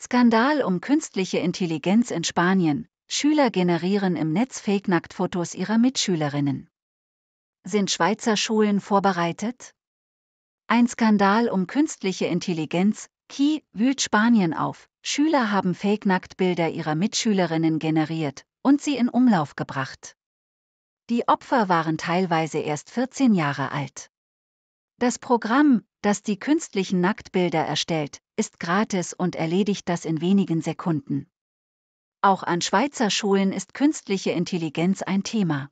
Skandal um künstliche Intelligenz in Spanien. Schüler generieren im Netz Fake-Nacktfotos ihrer Mitschülerinnen. Sind Schweizer Schulen vorbereitet? Ein Skandal um künstliche Intelligenz, Ki, wühlt Spanien auf. Schüler haben Fake-Nacktbilder ihrer Mitschülerinnen generiert und sie in Umlauf gebracht. Die Opfer waren teilweise erst 14 Jahre alt. Das Programm, das die künstlichen Nacktbilder erstellt, ist gratis und erledigt das in wenigen Sekunden. Auch an Schweizer Schulen ist künstliche Intelligenz ein Thema.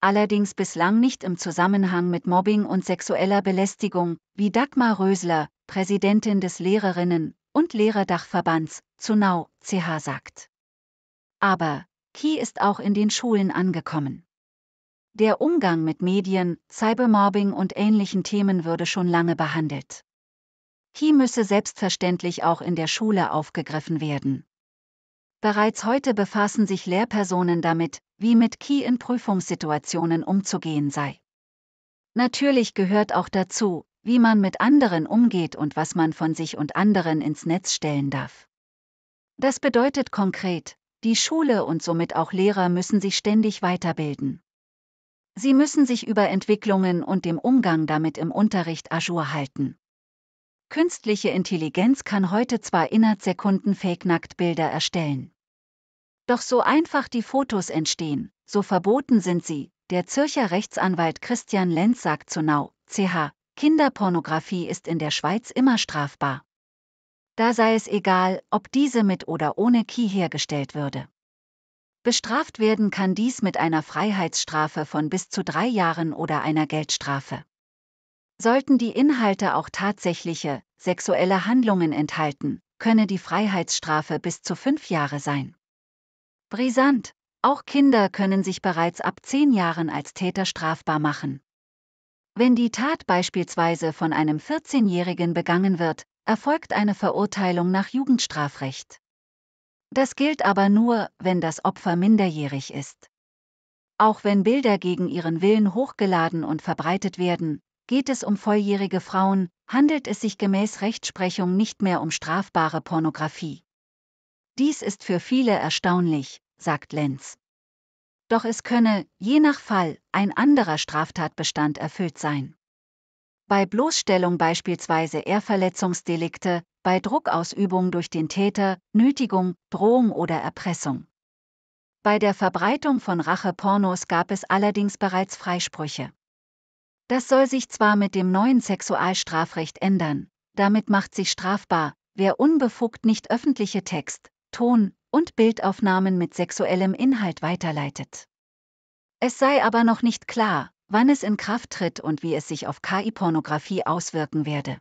Allerdings bislang nicht im Zusammenhang mit Mobbing und sexueller Belästigung, wie Dagmar Rösler, Präsidentin des Lehrerinnen- und Lehrerdachverbands, Zunau, CH sagt. Aber, Key ist auch in den Schulen angekommen. Der Umgang mit Medien, Cybermobbing und ähnlichen Themen würde schon lange behandelt. Ki müsse selbstverständlich auch in der Schule aufgegriffen werden. Bereits heute befassen sich Lehrpersonen damit, wie mit Ki in Prüfungssituationen umzugehen sei. Natürlich gehört auch dazu, wie man mit anderen umgeht und was man von sich und anderen ins Netz stellen darf. Das bedeutet konkret, die Schule und somit auch Lehrer müssen sich ständig weiterbilden. Sie müssen sich über Entwicklungen und dem Umgang damit im Unterricht ajour halten. Künstliche Intelligenz kann heute zwar innerhalb Sekunden Fake-Nacktbilder erstellen. Doch so einfach die Fotos entstehen, so verboten sind sie. Der Zürcher Rechtsanwalt Christian Lenz sagt zu Nau, CH, Kinderpornografie ist in der Schweiz immer strafbar. Da sei es egal, ob diese mit oder ohne Key hergestellt würde. Bestraft werden kann dies mit einer Freiheitsstrafe von bis zu drei Jahren oder einer Geldstrafe. Sollten die Inhalte auch tatsächliche, sexuelle Handlungen enthalten, könne die Freiheitsstrafe bis zu fünf Jahre sein. Brisant. Auch Kinder können sich bereits ab zehn Jahren als Täter strafbar machen. Wenn die Tat beispielsweise von einem 14-Jährigen begangen wird, erfolgt eine Verurteilung nach Jugendstrafrecht. Das gilt aber nur, wenn das Opfer minderjährig ist. Auch wenn Bilder gegen ihren Willen hochgeladen und verbreitet werden, geht es um volljährige Frauen, handelt es sich gemäß Rechtsprechung nicht mehr um strafbare Pornografie. Dies ist für viele erstaunlich, sagt Lenz. Doch es könne, je nach Fall, ein anderer Straftatbestand erfüllt sein. Bei Bloßstellung beispielsweise Ehrverletzungsdelikte, bei Druckausübung durch den Täter, Nötigung, Drohung oder Erpressung. Bei der Verbreitung von Rache-Pornos gab es allerdings bereits Freisprüche. Das soll sich zwar mit dem neuen Sexualstrafrecht ändern, damit macht sich strafbar, wer unbefugt nicht öffentliche Text, Ton und Bildaufnahmen mit sexuellem Inhalt weiterleitet. Es sei aber noch nicht klar, wann es in Kraft tritt und wie es sich auf KI-Pornografie auswirken werde.